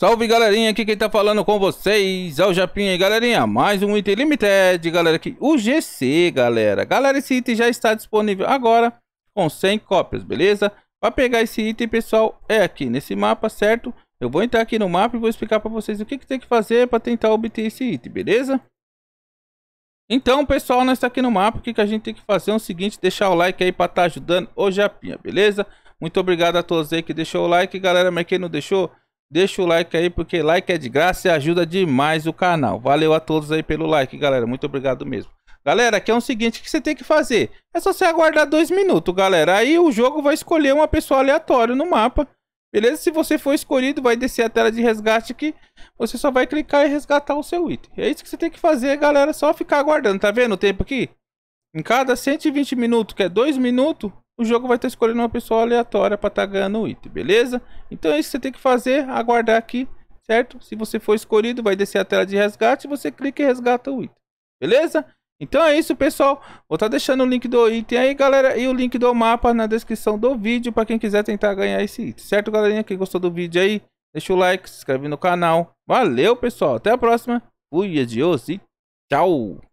Salve galerinha, aqui quem tá falando com vocês é o Japinha e galerinha, mais um item limited, galera, aqui, o GC, galera. Galera, esse item já está disponível agora com 100 cópias, beleza? Para pegar esse item, pessoal, é aqui nesse mapa, certo? Eu vou entrar aqui no mapa e vou explicar para vocês o que, que tem que fazer para tentar obter esse item, beleza? Então, pessoal, nós estamos tá aqui no mapa, o que, que a gente tem que fazer é o seguinte, deixar o like aí para estar tá ajudando o Japinha, beleza? Muito obrigado a todos aí que deixou o like, galera, mas quem não deixou Deixa o like aí, porque like é de graça e ajuda demais o canal. Valeu a todos aí pelo like, galera. Muito obrigado mesmo. Galera, aqui é o seguinte que você tem que fazer. É só você aguardar dois minutos, galera. Aí o jogo vai escolher uma pessoa aleatória no mapa. Beleza? Se você for escolhido, vai descer a tela de resgate aqui. Você só vai clicar e resgatar o seu item. É isso que você tem que fazer, galera. Só ficar aguardando. Tá vendo o tempo aqui? Em cada 120 minutos, que é dois minutos, o jogo vai estar escolhendo uma pessoa aleatória para estar tá ganhando o item, beleza? Então é isso que você tem que fazer, aguardar aqui, certo? Se você for escolhido, vai descer a tela de resgate, você clica e resgata o item, beleza? Então é isso, pessoal. Vou estar tá deixando o link do item aí, galera, e o link do mapa na descrição do vídeo para quem quiser tentar ganhar esse item, certo, galerinha? Quem gostou do vídeo aí, deixa o like, se inscreve no canal. Valeu, pessoal. Até a próxima. Fui, adiós e tchau.